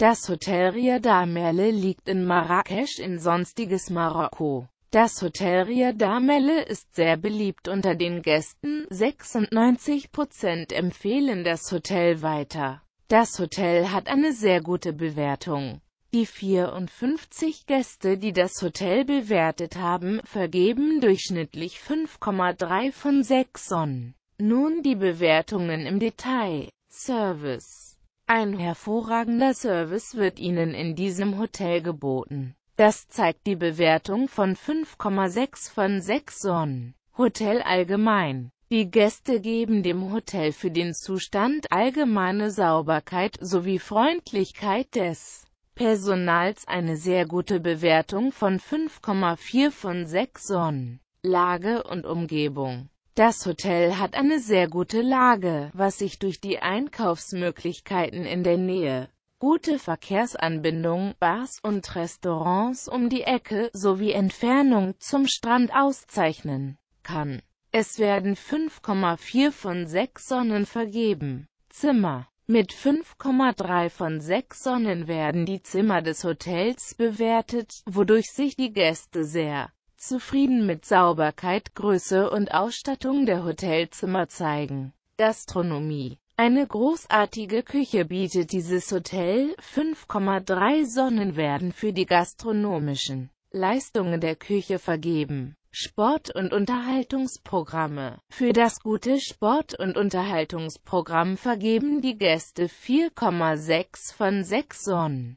Das Hotel Ria Riadamelle liegt in Marrakesch in sonstiges Marokko. Das Hotel Ria Riadamelle ist sehr beliebt unter den Gästen, 96% empfehlen das Hotel weiter. Das Hotel hat eine sehr gute Bewertung. Die 54 Gäste, die das Hotel bewertet haben, vergeben durchschnittlich 5,3 von 6 Sonnen. Nun die Bewertungen im Detail. Service ein hervorragender Service wird Ihnen in diesem Hotel geboten. Das zeigt die Bewertung von 5,6 von 6 Sonnen. Hotel allgemein. Die Gäste geben dem Hotel für den Zustand allgemeine Sauberkeit sowie Freundlichkeit des Personals eine sehr gute Bewertung von 5,4 von 6 Sonnen. Lage und Umgebung das Hotel hat eine sehr gute Lage, was sich durch die Einkaufsmöglichkeiten in der Nähe, gute Verkehrsanbindung, Bars und Restaurants um die Ecke sowie Entfernung zum Strand auszeichnen kann. Es werden 5,4 von 6 Sonnen vergeben. Zimmer mit 5,3 von 6 Sonnen werden die Zimmer des Hotels bewertet, wodurch sich die Gäste sehr zufrieden mit Sauberkeit, Größe und Ausstattung der Hotelzimmer zeigen. Gastronomie eine großartige Küche bietet dieses Hotel, 5,3 Sonnen werden für die gastronomischen Leistungen der Küche vergeben. Sport- und Unterhaltungsprogramme Für das gute Sport- und Unterhaltungsprogramm vergeben die Gäste 4,6 von 6 Sonnen.